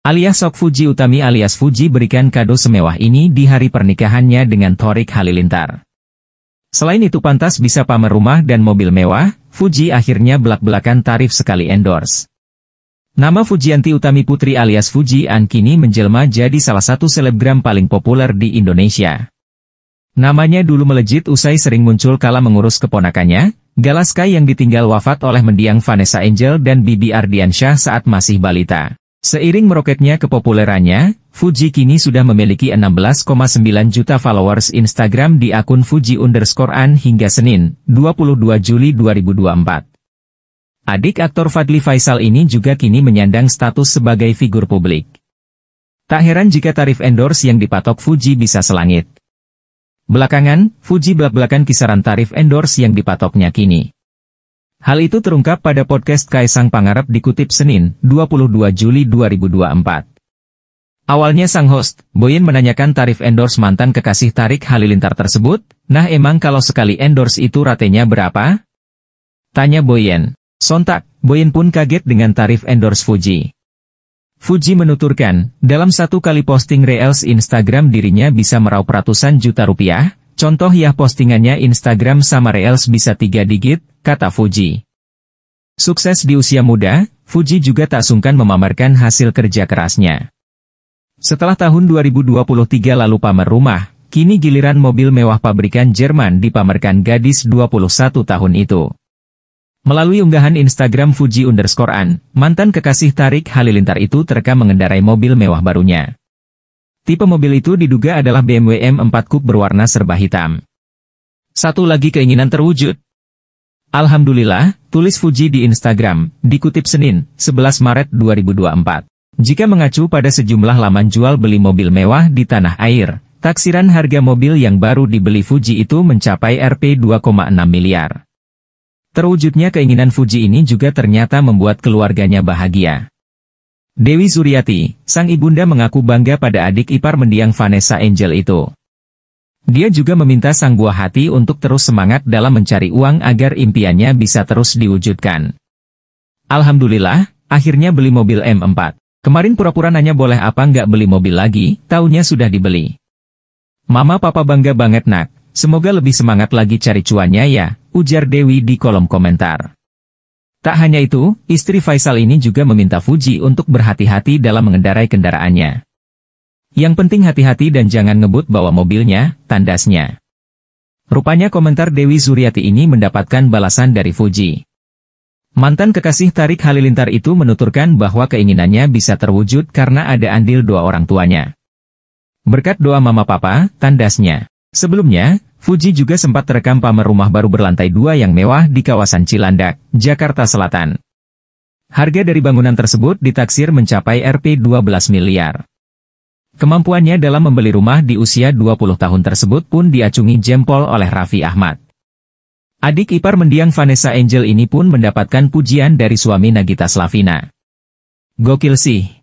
Alias Sok Fuji Utami alias Fuji berikan kado semewah ini di hari pernikahannya dengan Torik Halilintar. Selain itu pantas bisa pamer rumah dan mobil mewah, Fuji akhirnya belak-belakan tarif sekali endorse. Nama Fujianti Utami Putri alias Fuji An kini menjelma jadi salah satu selebgram paling populer di Indonesia. Namanya dulu melejit usai sering muncul kala mengurus keponakannya, Galaskai yang ditinggal wafat oleh mendiang Vanessa Angel dan Bibi Ardiansyah saat masih balita. Seiring meroketnya kepopulerannya, Fuji kini sudah memiliki 16,9 juta followers Instagram di akun Fuji underscore an hingga Senin, 22 Juli 2024. Adik aktor Fadli Faisal ini juga kini menyandang status sebagai figur publik. Tak heran jika tarif endorse yang dipatok Fuji bisa selangit. Belakangan, Fuji belak-belakan kisaran tarif endorse yang dipatoknya kini. Hal itu terungkap pada podcast Kaisang Pangarep dikutip Senin, 22 Juli 2024. Awalnya sang host, Boyin menanyakan tarif endorse mantan kekasih Tarik Halilintar tersebut, nah emang kalau sekali endorse itu ratenya berapa? Tanya Boyen. Sontak, Boyin pun kaget dengan tarif endorse Fuji. Fuji menuturkan, dalam satu kali posting Reels Instagram dirinya bisa meraup ratusan juta rupiah, contoh ya postingannya Instagram sama Reels bisa tiga digit, kata Fuji. Sukses di usia muda, Fuji juga tak sungkan memamerkan hasil kerja kerasnya. Setelah tahun 2023 lalu pamer rumah, kini giliran mobil mewah pabrikan Jerman dipamerkan gadis 21 tahun itu. Melalui unggahan Instagram Fuji underscore an, mantan kekasih Tarik Halilintar itu terekam mengendarai mobil mewah barunya. Tipe mobil itu diduga adalah BMW M4 Coupe berwarna serba hitam. Satu lagi keinginan terwujud, Alhamdulillah, tulis Fuji di Instagram, dikutip Senin, 11 Maret 2024. Jika mengacu pada sejumlah laman jual beli mobil mewah di tanah air, taksiran harga mobil yang baru dibeli Fuji itu mencapai Rp 2,6 miliar. Terwujudnya keinginan Fuji ini juga ternyata membuat keluarganya bahagia. Dewi Zuriati, sang ibunda mengaku bangga pada adik ipar mendiang Vanessa Angel itu. Dia juga meminta sang buah hati untuk terus semangat dalam mencari uang agar impiannya bisa terus diwujudkan. Alhamdulillah, akhirnya beli mobil M4. Kemarin pura-pura nanya boleh apa nggak beli mobil lagi, taunya sudah dibeli. Mama papa bangga banget nak, semoga lebih semangat lagi cari cuannya ya, ujar Dewi di kolom komentar. Tak hanya itu, istri Faisal ini juga meminta Fuji untuk berhati-hati dalam mengendarai kendaraannya. Yang penting hati-hati dan jangan ngebut bawa mobilnya, tandasnya. Rupanya komentar Dewi Zuriati ini mendapatkan balasan dari Fuji. Mantan kekasih Tarik Halilintar itu menuturkan bahwa keinginannya bisa terwujud karena ada andil dua orang tuanya. Berkat doa mama papa, tandasnya. Sebelumnya, Fuji juga sempat terekam pamer rumah baru berlantai dua yang mewah di kawasan Cilandak, Jakarta Selatan. Harga dari bangunan tersebut ditaksir mencapai Rp12 miliar. Kemampuannya dalam membeli rumah di usia 20 tahun tersebut pun diacungi jempol oleh Raffi Ahmad. Adik ipar mendiang Vanessa Angel ini pun mendapatkan pujian dari suami Nagita Slavina. Gokil sih.